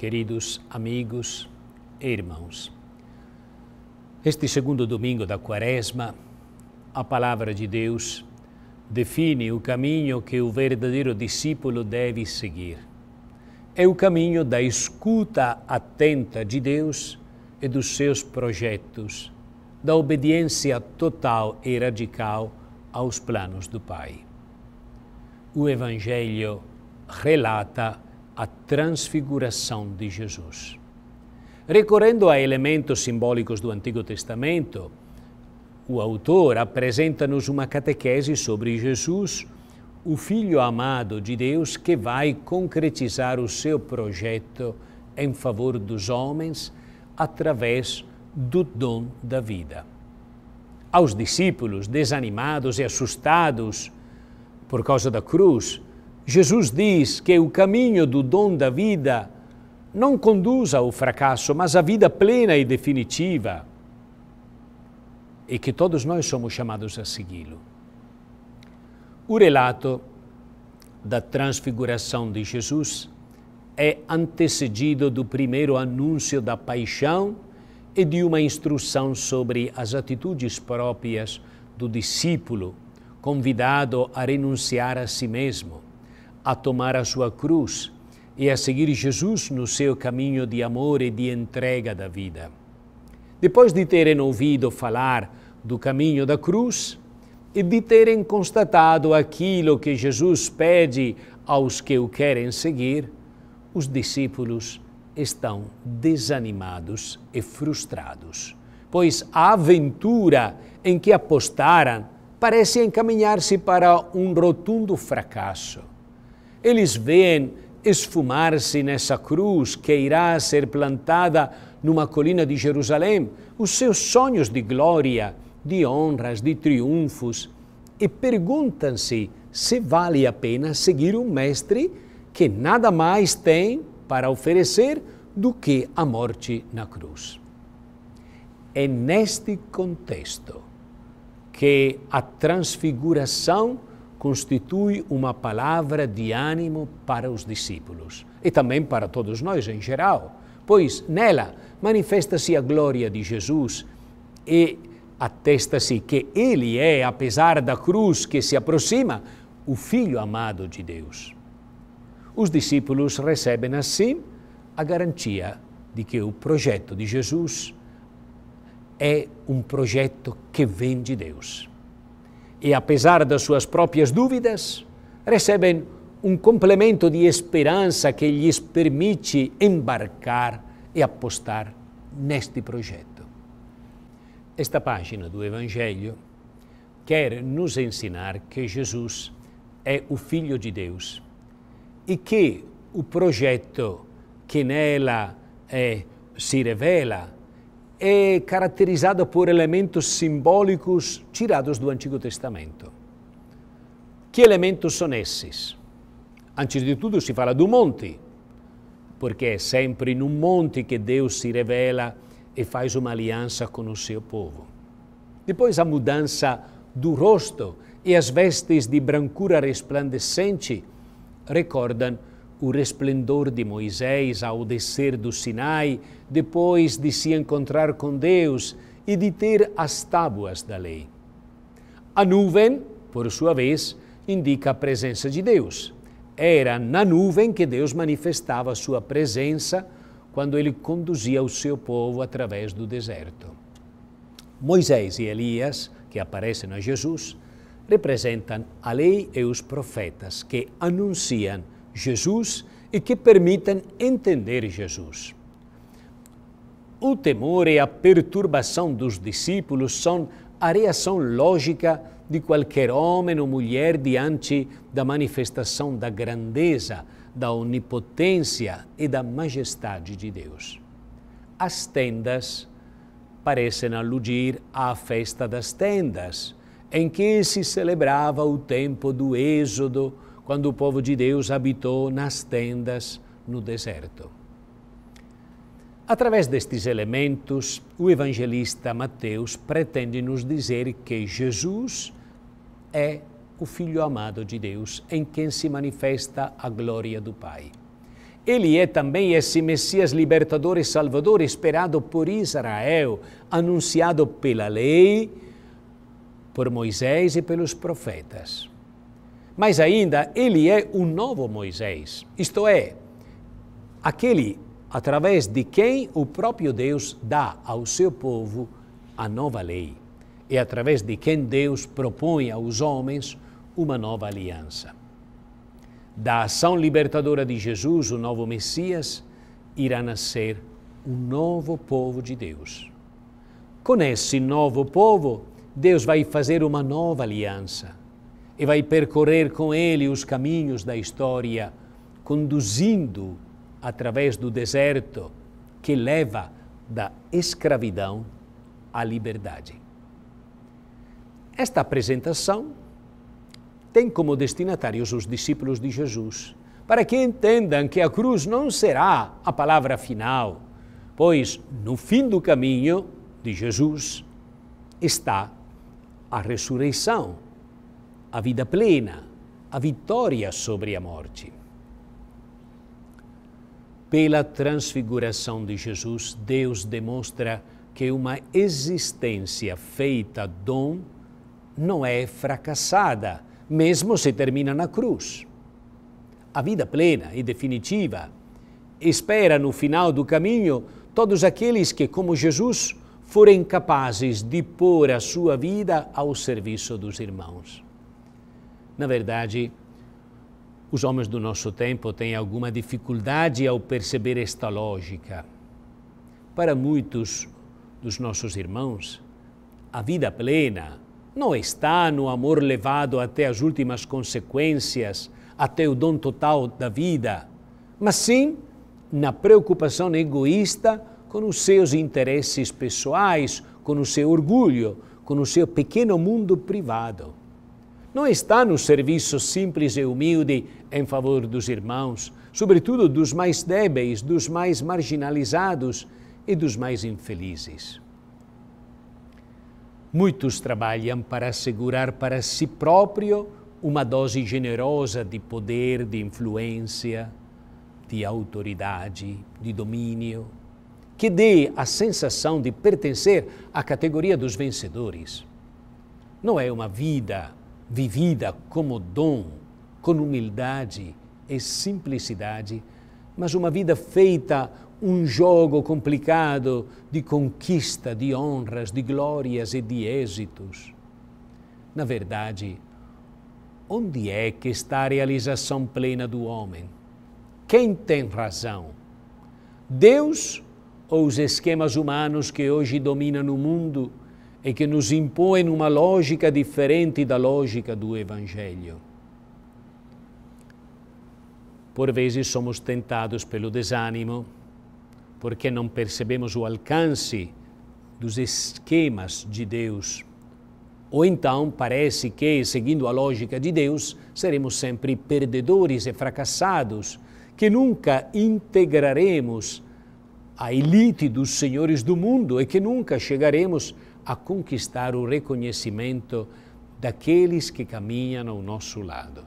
queridos amigos e irmãos. Este segundo domingo da Quaresma, a palavra de Deus define o caminho que o verdadeiro discípulo deve seguir. É o caminho da escuta atenta de Deus e dos seus projetos, da obediência total e radical aos planos do Pai. O Evangelho relata a transfiguração de Jesus. Recorrendo a elementos simbólicos do Antigo Testamento, o autor apresenta-nos uma catequese sobre Jesus, o Filho amado de Deus que vai concretizar o seu projeto em favor dos homens através do dom da vida. Aos discípulos, desanimados e assustados por causa da cruz, Jesus diz que o caminho do dom da vida não conduz ao fracasso, mas à vida plena e definitiva, e que todos nós somos chamados a segui-lo. O relato da transfiguração de Jesus é antecedido do primeiro anúncio da paixão e de uma instrução sobre as atitudes próprias do discípulo, convidado a renunciar a si mesmo a tomar a sua cruz e a seguir Jesus no seu caminho de amor e de entrega da vida. Depois de terem ouvido falar do caminho da cruz e de terem constatado aquilo que Jesus pede aos que o querem seguir, os discípulos estão desanimados e frustrados, pois a aventura em que apostaram parece encaminhar-se para um rotundo fracasso. Eles veem esfumar-se nessa cruz que irá ser plantada numa colina de Jerusalém os seus sonhos de glória, de honras, de triunfos e perguntam-se se vale a pena seguir um mestre que nada mais tem para oferecer do que a morte na cruz. É neste contexto que a transfiguração constitui uma palavra de ânimo para os discípulos e também para todos nós em geral, pois nela manifesta-se a glória de Jesus e atesta-se que ele é, apesar da cruz que se aproxima, o Filho amado de Deus. Os discípulos recebem assim a garantia de que o projeto de Jesus é um projeto que vem de Deus e, apesar das suas próprias dúvidas, recebem um complemento de esperança que lhes permite embarcar e apostar neste projeto. Esta página do Evangelho quer nos ensinar que Jesus é o Filho de Deus e que o projeto que nela é, se revela é caracterizada por elementos simbólicos tirados do Antigo Testamento. Que elementos são esses? Antes de tudo, se fala do monte, porque é sempre num monte que Deus se revela e faz uma aliança com o seu povo. Depois, a mudança do rosto e as vestes de brancura resplandecente recordam o resplendor de Moisés ao descer do Sinai, depois de se encontrar com Deus e de ter as tábuas da lei. A nuvem, por sua vez, indica a presença de Deus. Era na nuvem que Deus manifestava sua presença quando ele conduzia o seu povo através do deserto. Moisés e Elias, que aparecem a Jesus, representam a lei e os profetas que anunciam Jesus e que permitam entender Jesus. O temor e a perturbação dos discípulos são a reação lógica de qualquer homem ou mulher diante da manifestação da grandeza, da onipotência e da majestade de Deus. As tendas parecem aludir à festa das tendas, em que se celebrava o tempo do Êxodo, quando o povo de Deus habitou nas tendas no deserto. Através destes elementos, o evangelista Mateus pretende nos dizer que Jesus é o Filho amado de Deus, em quem se manifesta a glória do Pai. Ele é também esse Messias libertador e salvador esperado por Israel, anunciado pela lei, por Moisés e pelos profetas. Mas ainda ele é o novo Moisés, isto é, aquele através de quem o próprio Deus dá ao seu povo a nova lei e é através de quem Deus propõe aos homens uma nova aliança. Da ação libertadora de Jesus, o novo Messias, irá nascer um novo povo de Deus. Com esse novo povo, Deus vai fazer uma nova aliança, e vai percorrer com ele os caminhos da história, conduzindo através do deserto que leva da escravidão à liberdade. Esta apresentação tem como destinatários os discípulos de Jesus, para que entendam que a cruz não será a palavra final, pois no fim do caminho de Jesus está a ressurreição a vida plena, a vitória sobre a morte. Pela transfiguração de Jesus, Deus demonstra que uma existência feita dom não é fracassada, mesmo se termina na cruz. A vida plena e definitiva espera no final do caminho todos aqueles que, como Jesus, forem capazes de pôr a sua vida ao serviço dos irmãos. Na verdade, os homens do nosso tempo têm alguma dificuldade ao perceber esta lógica. Para muitos dos nossos irmãos, a vida plena não está no amor levado até as últimas consequências, até o dom total da vida, mas sim na preocupação egoísta com os seus interesses pessoais, com o seu orgulho, com o seu pequeno mundo privado não está no serviço simples e humilde em favor dos irmãos, sobretudo dos mais débeis, dos mais marginalizados e dos mais infelizes. Muitos trabalham para assegurar para si próprio uma dose generosa de poder, de influência, de autoridade, de domínio, que dê a sensação de pertencer à categoria dos vencedores. Não é uma vida vivida como dom, com humildade e simplicidade, mas uma vida feita um jogo complicado de conquista, de honras, de glórias e de êxitos. Na verdade, onde é que está a realização plena do homem? Quem tem razão? Deus ou os esquemas humanos que hoje dominam o mundo e que nos impõe uma lógica diferente da lógica do Evangelho. Por vezes somos tentados pelo desânimo, porque não percebemos o alcance dos esquemas de Deus. Ou então parece que, seguindo a lógica de Deus, seremos sempre perdedores e fracassados, que nunca integraremos a elite dos senhores do mundo e que nunca chegaremos a a conquistar o reconhecimento daqueles que caminham ao nosso lado.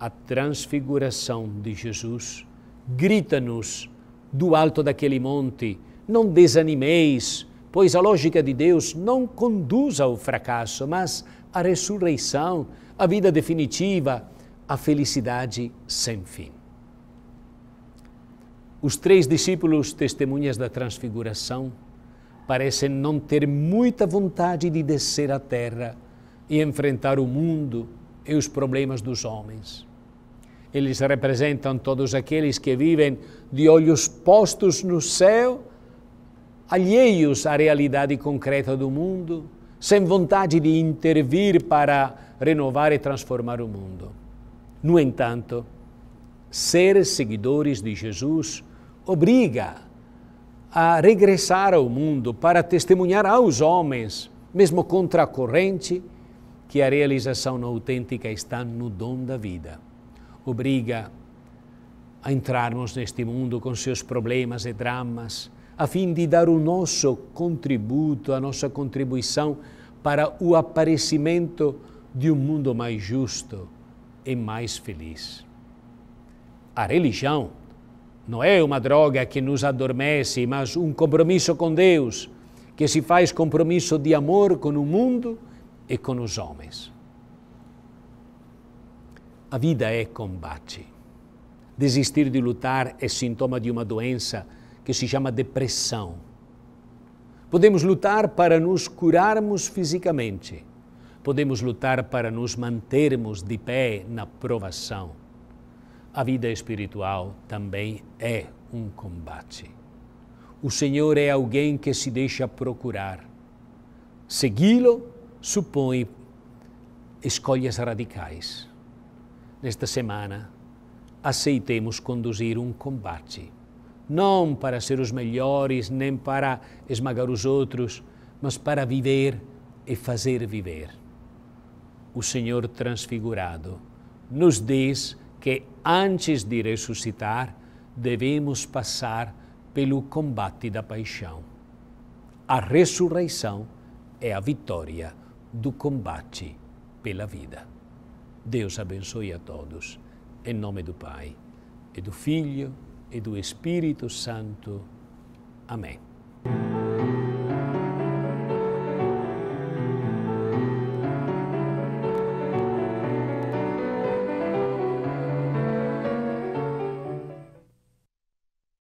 A transfiguração de Jesus grita-nos do alto daquele monte: não desanimeis, pois a lógica de Deus não conduz ao fracasso, mas à ressurreição, à vida definitiva, à felicidade sem fim. Os três discípulos, testemunhas da transfiguração, parecem não ter muita vontade de descer à terra e enfrentar o mundo e os problemas dos homens. Eles representam todos aqueles que vivem de olhos postos no céu, alheios à realidade concreta do mundo, sem vontade de intervir para renovar e transformar o mundo. No entanto, ser seguidores de Jesus obriga a regressar ao mundo para testemunhar aos homens, mesmo contra a corrente, que a realização autêntica está no dom da vida. Obriga a entrarmos neste mundo com seus problemas e dramas, a fim de dar o nosso contributo, a nossa contribuição para o aparecimento de um mundo mais justo e mais feliz. A religião não é uma droga que nos adormece, mas um compromisso com Deus, que se faz compromisso de amor com o mundo e com os homens. A vida é combate. Desistir de lutar é sintoma de uma doença que se chama depressão. Podemos lutar para nos curarmos fisicamente, podemos lutar para nos mantermos de pé na provação a vida espiritual também é um combate. O Senhor é alguém que se deixa procurar. Segui-lo supõe escolhas radicais. Nesta semana, aceitemos conduzir um combate. Não para ser os melhores, nem para esmagar os outros, mas para viver e fazer viver. O Senhor transfigurado nos diz que antes de ressuscitar, devemos passar pelo combate da paixão. A ressurreição é a vitória do combate pela vida. Deus abençoe a todos, em nome do Pai, e do Filho, e do Espírito Santo. Amém.